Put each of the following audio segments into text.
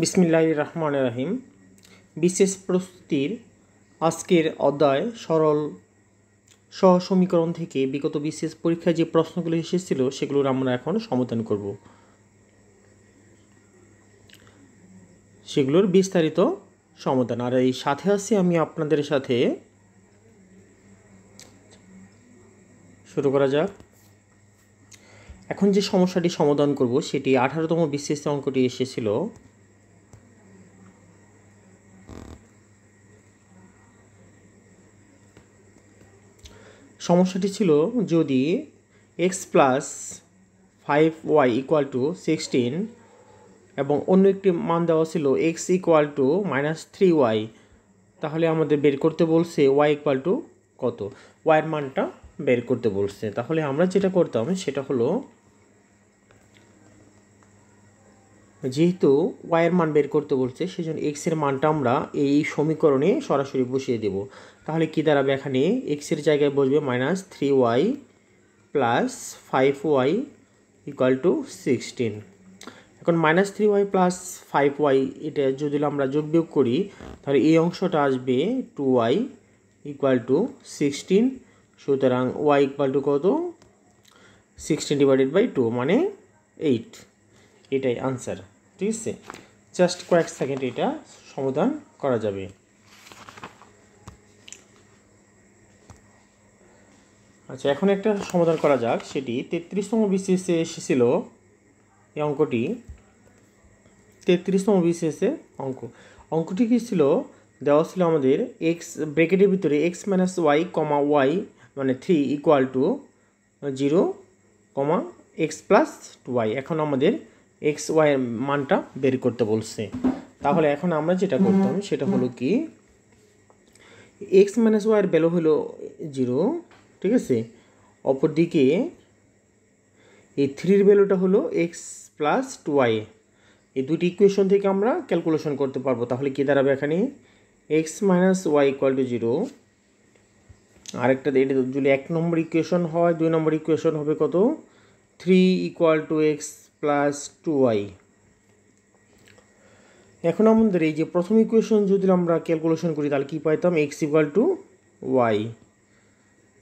বিসমিল্লাহ রহমান রাহিম বিশেষ প্রস্তুতির আজকের অধ্যায় সরল সহ সমীকরণ থেকে বিগত বিশেষ পরীক্ষায় যে প্রশ্নগুলো এসেছিল সেগুলোর আমরা এখন সমাধান করব সেগুলোর বিস্তারিত সমাধান আর এই সাথে আছি আমি আপনাদের সাথে শুরু করা যাক এখন যে সমস্যাটি সমাধান করব সেটি আঠারোতম বিশেষ অঙ্কটি এসেছিল সমস্যাটি ছিল যদি x plus five y equal to sixteen এবং অন্য একটি মান দেওয়া ছিল x equal to minus three y তাহলে আমাদের বের করতে বলছে ওয়াই ইকুয়াল টু কত ওয়াইয়ের মানটা বের করতে বলছে তাহলে আমরা যেটা করতাম সেটা হলো যেহেতু ওয়াইয়ের মান বের করতে বলছে সেজন্য এক্সের মানটা আমরা এই সমীকরণে সরাসরি বসিয়ে দেব তাহলে কি দাঁড়াবে এখানে এক্সের জায়গায় বসবে minus three y plus five y equal to sixteen এখন minus three y plus five y এটা যদি আমরা যোগ বিয়োগ করি তাহলে এই অংশটা আসবে two y equal to sixteen সুতরাং ওয়াই ইকুয়াল টু কত সিক্সটিন ডিভাইডেড বাই টু মানে এইট এটাই আনসার ঠিক আছে জাস্ট কয়েক সেকেন্ড এটা সমাধান করা যাবে আচ্ছা এখন একটা সমাধান করা যাক সেটি তেত্রিশতম বিসিএসে এসেছিল এই অঙ্কটি তেত্রিশতম বিশেষে অঙ্ক অঙ্কটি কী ছিল দেওয়া ছিল আমাদের এক্স ব্রেকেটের ভিতরে x minus y comma y মানে three equal to zero comma x plus two y এখন আমাদের এক্স ওয়াইয়ের মানটা বের করতে বলছে তাহলে এখন আমরা যেটা করতাম সেটা হলো কি এক্স মাইনাস ওয়াইয়ের ভ্যালু হলো জিরো ঠিক আছে অপরদিকে এই থ্রির ভ্যালুটা হলো এক্স প্লাস টু ওয়াই এই দুটি ইকুয়েশন থেকে আমরা ক্যালকুলেশন করতে পারবো তাহলে কী দাঁড়াবে এখানে x minus y equal to zero আরেকটা এটা যদি এক নম্বর ইকুয়েশন হয় দুই নম্বর ইকুয়েশন হবে কত three equal to x plus two y এখন আমাদের এই যে প্রথম ইকুয়েশন যদি আমরা ক্যালকুলেশন করি তাহলে কী পাইতাম এক্স ইকুয়াল টু ওয়াই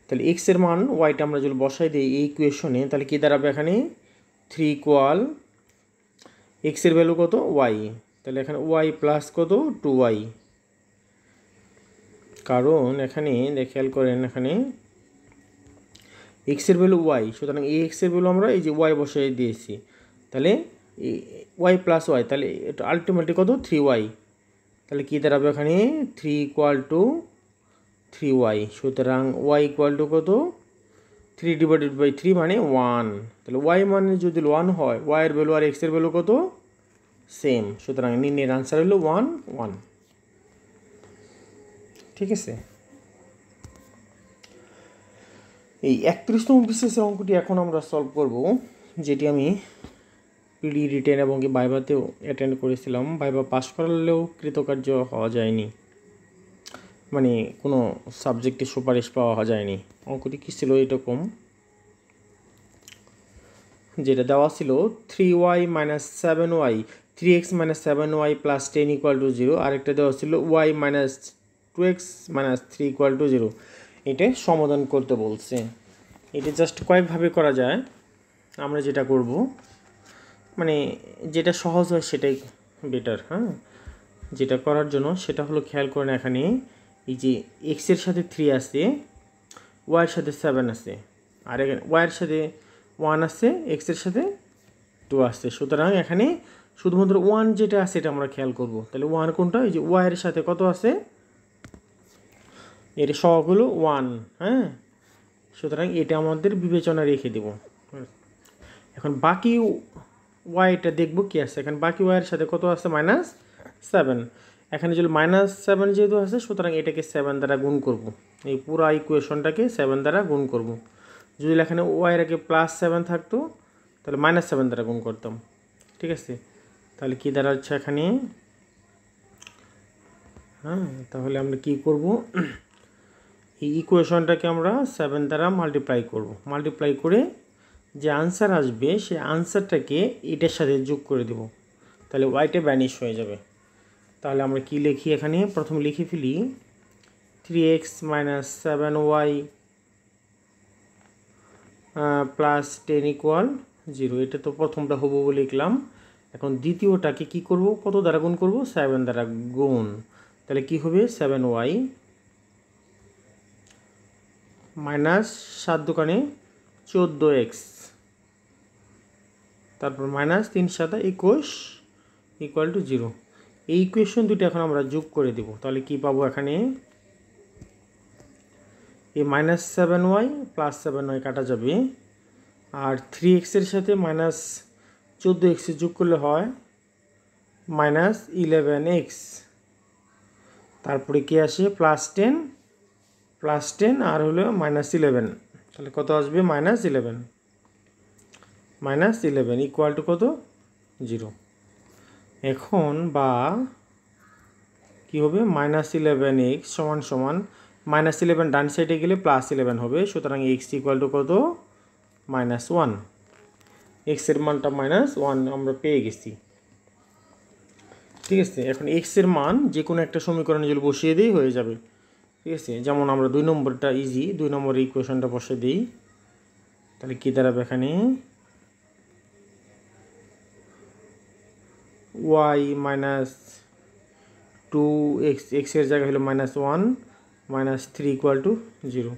তাহলে এক্সের মান ওয়াইটা আমরা যদি বসাই দিই এই ইকুয়েশনে তাহলে কী দাঁড়াবে এখানে থ্রি ইকুয়াল এক্সের ভ্যালু কত ওয়াই তাহলে এখানে ওয়াই প্লাস কত টু ওয়াই কারণ এখানে খেয়াল করেন এখানে এক্সের ভ্যালু ওয়াই সুতরাং এই এক্সের ভ্যালু আমরা এই যে ওয়াই বসাই দিয়েছি তাহলে ওয়াই প্লাস ওয়াই তাহলে এটা আলটিমেটলি কত থ্রি ওয়াই তাহলে কী দাঁড়াবে ওখানে three equal to three y সুতরাং ওয়াই ইকুয়াল টু কত থ্রি ডিভাইডেড বাই থ্রি মানে ওয়ান তাহলে ওয়াই মানে যদি ওয়ান হয় ওয়াইয়ের ভ্যালু আর এক্সের ভ্যালু কত সেম সুতরাং নির্ণয়ের আনসার হলো ওয়ান ওয়ান ঠিক আছে এই একত্রিশতম বিশেষের অঙ্কটি এখন আমরা সলভ করব যেটি আমি প্রি রিটেন এবং কি ভাইভাতেও অ্যাটেন্ড করেছিলাম ভাইভা পাস করালেও কৃতকার্য হওয়া যায়নি মানে কোনো সাবজেক্টে সুপারিশ পাওয়া যায়নি অঙ্কটি কী ছিল এরকম যেটা দেওয়া ছিল three y minus seven y three x minus seven y plus ten equal to zero আরেকটা দেওয়া ছিল y minus two x minus three equal to zero এটা সমাধান করতে বলছে এটা জাস্ট কয়েকভাবে করা যায় আমরা যেটা করব মানে যেটা সহজ হয় সেটাই বেটার হ্যাঁ যেটা করার জন্য সেটা হলো খেয়াল করেন এখানে এই যে এক্সের সাথে থ্রি আছে ওয়াইয়ের সাথে সেভেন আছে আর এখানে ওয়াইয়ের সাথে ওয়ান আছে এক্সের সাথে টু আছে সুতরাং এখানে শুধুমাত্র ওয়ান যেটা আছে এটা আমরা খেয়াল করব তাহলে ওয়ান কোনটা এই যে ওয়াইয়ের সাথে কত আছে এর সহগুলো হলো ওয়ান হ্যাঁ সুতরাং এটা আমাদের বিবেচনা রেখে দেব এখন বাকি ওয়াইটা দেখবো কী আছে এখানে বাকি ওয়াইয়ের সাথে কত আছে মাইনাস সেভেন এখানে যদি মাইনাস সেভেন যেহেতু আছে সুতরাং এটাকে সেভেন দ্বারা গুণ করব। এই পুরো ইকুয়েশনটাকে সেভেন দ্বারা গুণ করব। যদি এখানে ওয়াইয়ের আগে প্লাস সেভেন থাকতো তাহলে মাইনাস সেভেন দ্বারা গুণ করতাম ঠিক আছে তাহলে কী দ্বারা হচ্ছে এখানে হ্যাঁ তাহলে আমরা কি করব এই ইকুয়েশনটাকে আমরা সেভেন দ্বারা মাল্টিপ্লাই করব মাল্টিপ্লাই করে যে আনসার আসবে সেই আনসারটাকে এটার সাথে যোগ করে দেব তাহলে ওয়াইটে ব্যানিশ হয়ে যাবে তাহলে আমরা কি লিখি এখানে প্রথম লিখে ফেলি three x minus seven y plus ten equal zero এটা তো প্রথমটা হবো বলে লিখলাম এখন দ্বিতীয়টাকে কি করব কত দ্বারা গুণ করবো সেভেন দ্বারা গুণ তাহলে কি হবে সেভেন ওয়াই মাইনাস সাত দোকানে চোদ্দো এক্স তারপর মাইনাস তিন সাদা একুশ ইকুয়াল টু জিরো এই ইকুয়েশন দুটো এখন আমরা যোগ করে দেব তাহলে কি পাবো এখানে এই minus seven y plus seven y কাটা যাবে আর থ্রি এক্সের সাথে মাইনাস চোদ্দো এক্সে যোগ করলে হয় মাইনাস ইলেভেন এক্স তারপরে কি আসে প্লাস টেন প্লাস টেন আর হলো মাইনাস ইলেভেন তাহলে কত আসবে minus eleven minus eleven equal to কত জিরো এখন বা কি হবে মাইনাস ইলেভেন এক্স সমান সমান মাইনাস ইলেভেন ডান সাইডে গেলে প্লাস ইলেভেন হবে সুতরাং এক্স ইকুয়াল টু কত মাইনাস ওয়ান এক্সের মানটা মাইনাস ওয়ান আমরা পেয়ে গেছি ঠিক আছে এখন এক্সের মান যে কোনো একটা সমীকরণে যদি বসিয়ে দিই হয়ে যাবে ঠিক আছে যেমন আমরা দুই নম্বরটা ইজি দুই নম্বর ইকুয়েশনটা বসে দিই তাহলে কী দাঁড়াবে এখানে ওয়াই মাইনাস টু এক্স এক্সের জায়গায় হলো minus one minus three equal to zero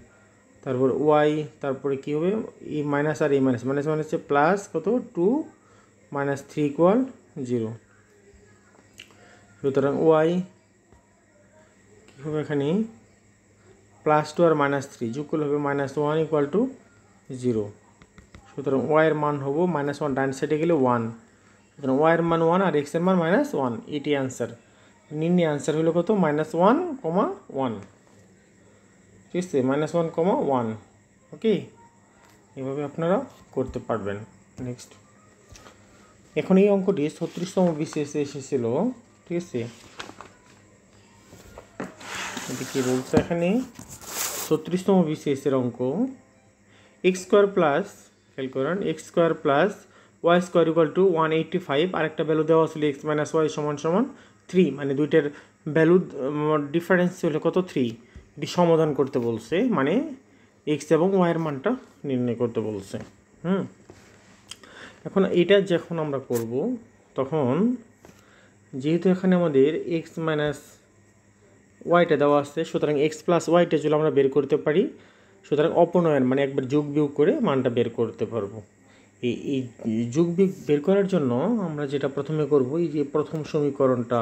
তারপর ওয়াই তারপরে কী হবে ই মাইনাস আর ই মাইনাস মাইনাস ওয়ান হচ্ছে প্লাস কত two minus three equal zero সুতরাং ওয়াই কী হবে এখানে প্লাস টু আর মাইনাস থ্রি যোগ করলে হবে minus one equal to zero সুতরাং ওয়াইয়ের মান হবো মাইনাস ওয়ান ডান সাইডে গেলে ওয়ান এখানে ওয়াইয়ের মান ওয়ান আর এক্সের মান মাইনাস ওয়ান এটি অ্যান্সার নিন্নি অ্যান্সার হলো কত মাইনাস ওয়ান কমা ওয়ান ঠিক আছে minus one comma one okay এভাবে আপনারা করতে পারবেন নেক্সট এখন এই অঙ্কটি ছত্রিশতম বিশেষে এসেছিল ঠিক আছে এটি বলছে এখানে ছত্রিশতম বিশেষের অঙ্ক এক্স স্কোয়ার প্লাস খেয়াল করেন x square plus y square equal to one eighty five আর একটা ভ্যালু দেওয়া ছিল এক্স মাইনাস ওয়াই সমান সমান থ্রি মানে দুইটার ভ্যালু ডিফারেন্স ছিল কত থ্রি এটি সমাধান করতে বলছে মানে এক্স এবং ওয়াইয়ের মানটা নির্ণয় করতে বলছে হুম এখন এটা যখন আমরা করব তখন যেহেতু এখানে আমাদের এক্স মাইনাস ওয়াইটা দেওয়া আছে সুতরাং এক্স প্লাস ওয়াইটা চলে আমরা বের করতে পারি সুতরাং অপনয়ন মানে একবার যোগ বিয়োগ করে মানটা বের করতে পারবো এই যোগ বিয়োগ বের করার জন্য আমরা যেটা প্রথমে করব এই যে প্রথম সমীকরণটা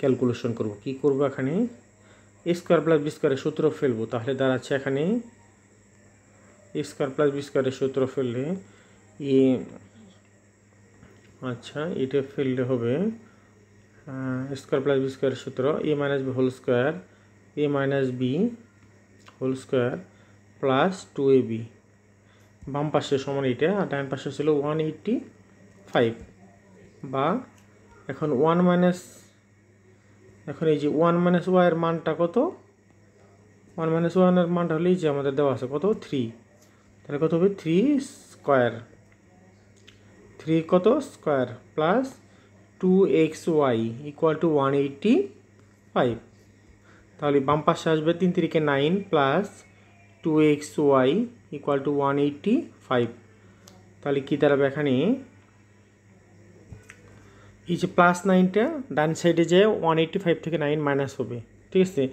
ক্যালকুলেশন করব কি করব এখানে এ স্কোয়ার প্লাস বি স্কোয়ারের সূত্র ফেলবো তাহলে দাঁড়াচ্ছে এখানে এ স্কোয়ার প্লাস বি স্কোয়ারের সূত্র ফেললে এ আচ্ছা এটা ফেললে হবে স্কোয়ার প্লাস বি স্কোয়ারের সূত্র a minus b whole square a minus b whole square plus two a b বাম পাশে সমান এইটা আর ডান পাশে ছিল ওয়ান এইটটি ফাইভ বা এখন ওয়ান মাইনাস এখন এই যে ওয়ান মাইনাস ওয়াইয়ের মানটা কত ওয়ান মাইনাস ওয়ানের মানটা হলে এই যে আমাদের দেওয়া আছে কত থ্রি তাহলে কত হবে থ্রি স্কোয়ার থ্রি কত square plus two x y equal to one eighty five তাহলে বাম পাশে আসবে তিন তিরিকে nine plus two x y equal to one eighty five তাহলে কী দাঁড়াবে এখানে এই যে প্লাস নাইনটা ডান সাইডে যে ওয়ান এইটটি ফাইভ থেকে নাইন মাইনাস হবে ঠিক আছে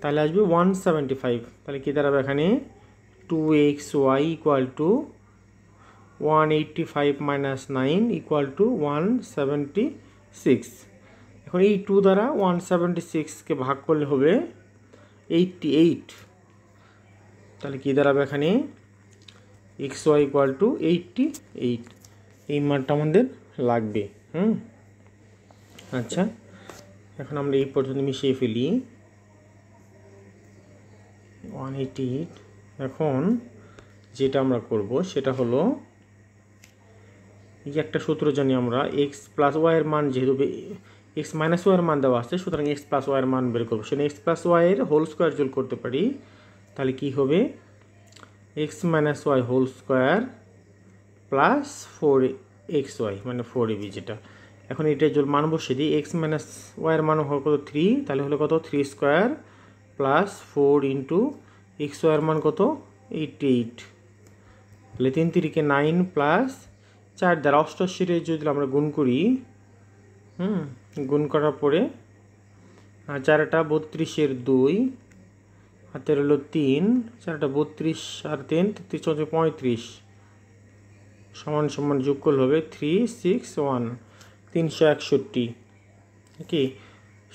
তাহলে আসবে ওয়ান সেভেন্টি ফাইভ তাহলে কী দাঁড়াবে এখানে two x y equal to one eighty five minus nine equal to one seventy six এখন এই টু দ্বারা ওয়ান সেভেন্টি সিক্সকে ভাগ করলে হবে এইটটি এইট তাহলে কী দাঁড়াবে এখানে x y equal to eighty eight এই মানটা আমাদের লাগবে হুম আচ্ছা এখন আমরা এই পর্যন্ত মিশিয়ে ফেলি ওয়ান এইটি এইট এখন যেটা আমরা করব সেটা হলো এই যে একটা সূত্র জানি আমরা এক্স প্লাস ওয়াইয়ের মান যেহেতু এক্স মাইনাস ওয়াইয়ের মান দেওয়া আছে সুতরাং এক্স প্লাস ওয়াইয়ের মান বের করবো সেখানে এক্স প্লাস ওয়াইয়ের হোল স্কোয়ার জোল করতে পারি তাহলে কি হবে x minus y whole square plus four x y মানে ফোর এবি যেটা এখন এটা জল মান বসে দিই এক্স মাইনাস ওয়াইয়ের মান হলো কত থ্রি তাহলে হলো কত three square plus four into x ওয়াইয়ের মান কত এইট এইট তাহলে তিন তিরিকে নাইন প্লাস চার দ্বারা অষ্টাশিরে যদি আমরা গুণ করি হুম গুণ করার পরে আর চারটা বত্রিশের দুই হাতের হলো তিন চারটা বত্রিশ আর তিন তেত্রিশ চৌত্রিশ পঁয়ত্রিশ সমান সমান যোগ করলে হবে থ্রি সিক্স ওয়ান তিনশো একষট্টি কি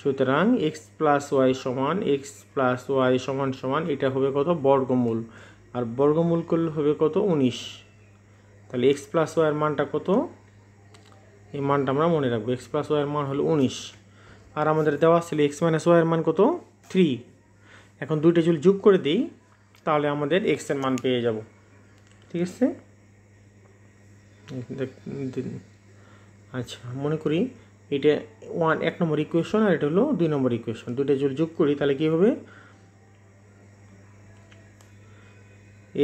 সুতরাং এক্স প্লাস ওয়াই সমান এক্স প্লাস ওয়াই সমান সমান এটা হবে কত বর্গমূল আর বর্গমূল করলে হবে কত উনিশ তাহলে এক্স প্লাস ওয়াইয়ের মানটা কত এই মানটা আমরা মনে রাখবো এক্স প্লাস ওয়াইয়ের মান হলো উনিশ আর আমাদের দেওয়া আসলে এক্স মাইনাস ওয়াইয়ের মান কত থ্রি এখন দুইটা চুল যোগ করে দিই তাহলে আমাদের এক্স এর মান পেয়ে যাব ঠিক আছে আচ্ছা মনে করি এটা ওয়ান এক নম্বর ইকুয়েশন আর এটা হলো দুই নম্বর ইকুয়েশন দুইটা চুল যোগ করি তাহলে কী হবে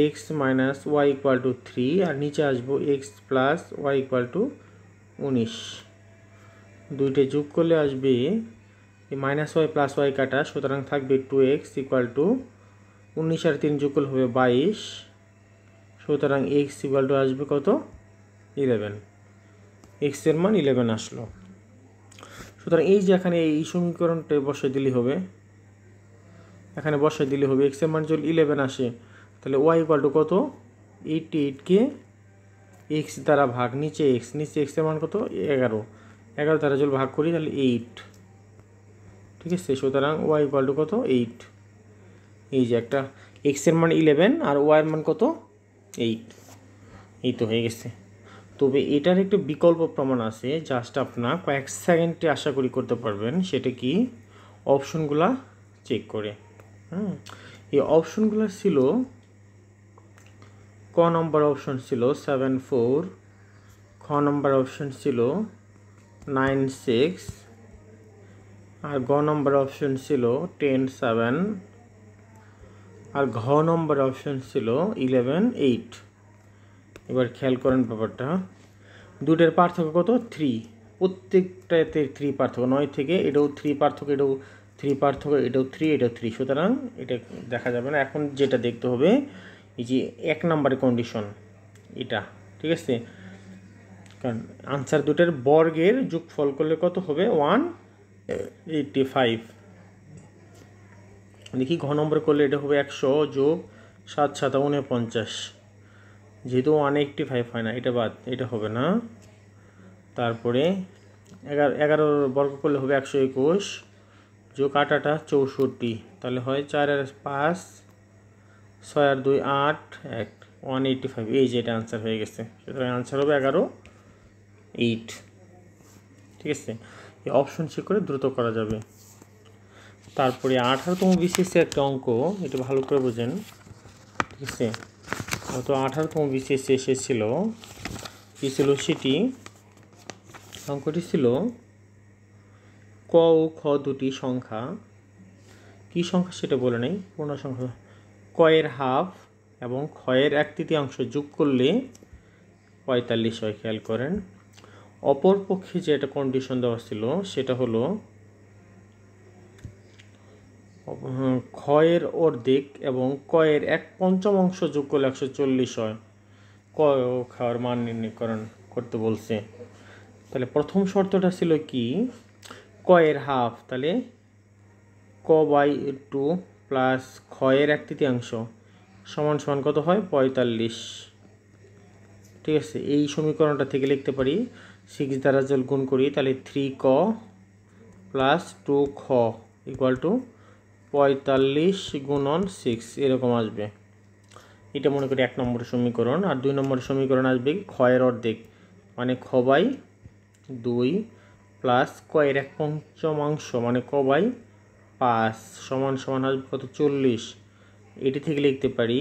x minus y equal to three আর নিচে আসবো x plus y equal to উনিশ দুইটা যোগ করলে আসবে এই মাইনাস ওয়াই প্লাস ওয়াই কাটা সুতরাং থাকবে টু এক্স ইকুয়াল টু উনিশ আর তিন যুগল হবে বাইশ সুতরাং এক্স ইকুয়াল টু আসবে কত ইলেভেন এক্সের মান ইলেভেন আসলো সুতরাং এই যে এখানে এই সমীকরণটা বসে দিলে হবে এখানে বসে দিলে হবে এক্সের মান যদি ইলেভেন আসে তাহলে ওয়াই ইকুয়াল টু কত এইট এইটকে এক্স দ্বারা ভাগ নিচে এক্স নিচে এক্সের মান কত এগারো এগারো দ্বারা যদি ভাগ করি তাহলে এইট ঠিক আছে সুতরাং ওয়াই ইকুয়াল টু কত এইট এই যে একটা এক্সের মান ইলেভেন আর ওয়াইয়ের মান কত এইট এই তো হয়ে গেছে তবে এটার একটা বিকল্প প্রমাণ আছে জাস্ট আপনার কয়েক সেকেন্ডে আশা করি করতে পারবেন সেটা কি অপশনগুলা চেক করে হুম এই অপশনগুলো ছিল ক নম্বর অপশন ছিল সেভেন ফোর খ নম্বর অপশন ছিল নাইন সিক্স আর গ নম্বর অপশন ছিল টেন সেভেন আর ঘ নম্বর অপশন ছিল ইলেভেন এইট এবার খেয়াল করেন ব্যাপারটা দুটোর পার্থক্য কত থ্রি প্রত্যেকটাতে থ্রি পার্থক্য নয় থেকে এটাও থ্রি পার্থক্য এটাও থ্রি পার্থক্য এটাও থ্রি এটাও থ্রি সুতরাং এটা দেখা যাবে না এখন যেটা দেখতে হবে এই যে এক নম্বরের কন্ডিশন এটা ঠিক আছে কারণ আনসার দুটার বর্গের যোগফল করলে কত হবে ওয়ান এইটটি ফাইভ দেখি ঘ নম্বর করলে এটা হবে একশো যোগ সাত সাত উনপঞ্চাশ যেহেতু ওয়ান এইটটি ফাইভ হয় না এটা বাদ এটা হবে না তারপরে এগারো এগারো বর্গ করলে হবে একশো একুশ যোগ আট আটা চৌষট্টি তাহলে হয় চার আর পাঁচ ছয় আর দুই আট এক ওয়ান এইটটি ফাইভ এই যে এটা আনসার হয়ে গেছে সেটা আনসার হবে এগারো এইট ঠিক আছে এই অপশন চেক করে দ্রুত করা যাবে তারপরে আঠারোতম বিসিএসে একটা অঙ্ক এটা ভালো করে বোঝেন ঠিক আছে গত আঠারোতম বিশেষে এসেছিল কী ছিল সেটি অঙ্কটি ছিল ক ও খ দুটি সংখ্যা কী সংখ্যা সেটা বলে নেই পূর্ণ সংখ্যা কয়ের হাফ এবং ক্ষয়ের এক তৃতীয় অংশ যোগ করলে পঁয়তাল্লিশ হয় খেয়াল করেন অপর পক্ষে যে একটা কন্ডিশন দেওয়া ছিল সেটা হলো ক্ষয়ের অর্ধেক এবং কয়ের এক পঞ্চম অংশ যোগ করলে একশো চল্লিশ হয় ক ও খাওয়ার মান নির্ণয়করণ করতে বলছে তাহলে প্রথম শর্তটা ছিল কি কয়ের হাফ তাহলে ক বাই টু প্লাস ক্ষয়ের এক তৃতীয়াংশ সমান সমান কত হয় পঁয়তাল্লিশ ঠিক আছে এই সমীকরণটা থেকে লিখতে পারি সিক্স দ্বারা যদি গুণ করি তাহলে থ্রি ক প্লাস টু খ ইকুয়াল টু পঁয়তাল্লিশ গুণন সিক্স এরকম আসবে এটা মনে করি এক নম্বর সমীকরণ আর দুই নম্বর সমীকরণ আসবে ক্ষয়ের অর্ধেক মানে খবাই দুই প্লাস কয়ের এক পঞ্চমাংশ মানে কবাই পাঁচ সমান সমান আসবে কত চল্লিশ এটি থেকে লিখতে পারি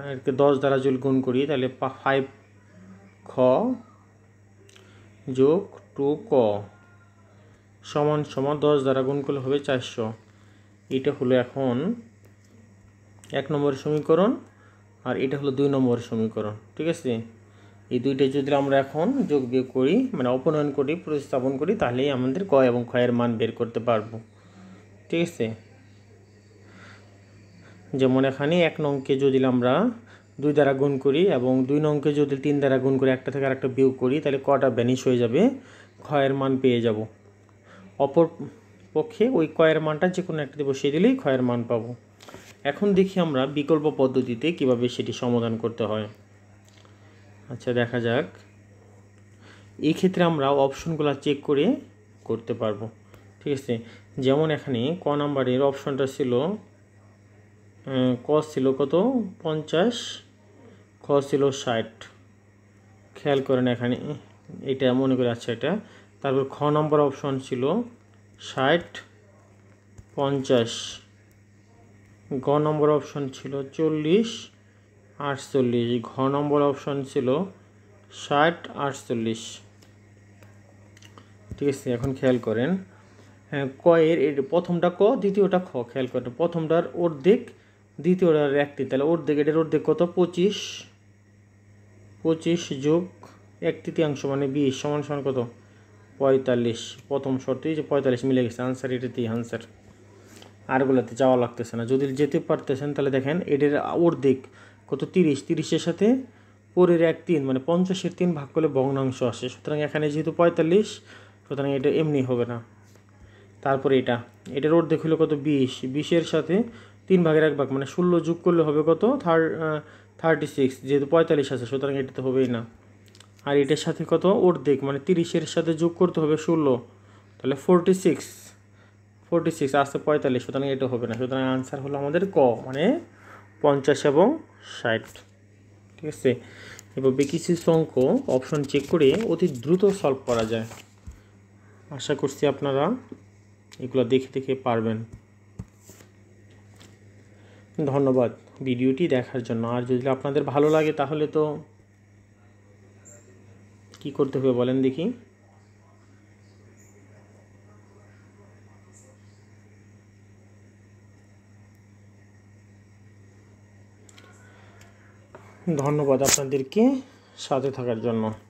আর কি দশ দ্বারা যদি গুণ করি তাহলে ফাইভ খ যোগ টু ক সমান সমান দশ দ্বারা গুণ করলে হবে চারশো এটা হলো এখন এক নম্বর সমীকরণ আর এটা হলো দুই নম্বরের সমীকরণ ঠিক আছে এই দুইটা যদি আমরা এখন যোগ বিয়োগ করি মানে অপনয়ন করি প্রতিস্থাপন করি তাহলেই আমাদের ক এবং ক্ষয়ের মান বের করতে পারবো ঠিক আছে যেমন এখানে এক নংকে যদি আমরা দুই দ্বারা গুণ করি এবং দুই নংকে যদি তিন দ্বারা গুণ করি একটা থেকে আরেকটা বিয়োগ করি তাহলে কটা ব্যানিশ হয়ে যাবে ক্ষয়ের মান পেয়ে যাব অপর পক্ষে ওই কয়ের মানটা যে কোনো একটাতে বসিয়ে দিলেই ক্ষয়ের মান পাবো এখন দেখি আমরা বিকল্প পদ্ধতিতে কিভাবে সেটি সমাধান করতে হয় আচ্ছা দেখা যাক এই ক্ষেত্রে আমরা অপশনগুলো চেক করে করতে পারবো ঠিক আছে যেমন এখানে ক নাম্বারের অপশনটা ছিল কস ছিল কত পঞ্চাশ খরচ ছিল ষাট খেয়াল করেন এখানে এটা মনে করে আছে এটা তারপর খ নম্বর অপশন ছিল ষাট পঞ্চাশ গ নম্বর অপশন ছিল চল্লিশ আটচল্লিশ ঘ নম্বর অপশন ছিল ষাট আটচল্লিশ ঠিক আছে এখন খেয়াল করেন হ্যাঁ ক এর প্রথমটা ক দ্বিতীয়টা খ খেয়াল করেন প্রথমটার অর্ধেক দ্বিতীয়টার একটি তাহলে অর্ধেক এটার অর্ধেক কত পঁচিশ পঁচিশ যোগ এক তৃতীয়াংশ মানে বিশ সমান সমান কত পঁয়তাল্লিশ প্রথম শর্তে যে পঁয়তাল্লিশ মিলে গেছে আনসার দিয়ে আনসার আরগুলোতে যাওয়া লাগতেছে না যদি যেতে পারতেছেন তাহলে দেখেন এটার অর্ধেক কত তিরিশ তিরিশের সাথে পরের এক তিন মানে পঞ্চাশের তিন ভাগ করলে ভগ্নাংশ আসে সুতরাং এখানে যেহেতু পঁয়তাল্লিশ সুতরাং এটা এমনি হবে না তারপরে এটা এটার অর্ধেক হলো কত বিশ বিশের সাথে তিন ভাগের এক ভাগ মানে ষোলো যোগ করলে হবে কত থার্ড থার্টি সিক্স যেহেতু পঁয়তাল্লিশ আছে সুতরাং এটা তো হবেই না আর এটার সাথে কত অর্ধেক মানে তিরিশের সাথে যোগ করতে হবে ষোলো তাহলে ফোরটি সিক্স ফোরটি সিক্স আসতে পঁয়তাল্লিশ সুতরাং এটা হবে না সুতরাং আনসার হলো আমাদের ক মানে পঞ্চাশ এবং ষাট ঠিক আছে এবার বিকিসি অঙ্ক অপশন চেক করে অতি দ্রুত সলভ করা যায় আশা করছি আপনারা এগুলো দেখে দেখে পারবেন ধন্যবাদ ভিডিওটি দেখার জন্য আর যদি আপনাদের ভালো লাগে তাহলে তো কি করতে হবে বলেন দেখি ধন্যবাদ আপনাদেরকে সাথে থাকার জন্য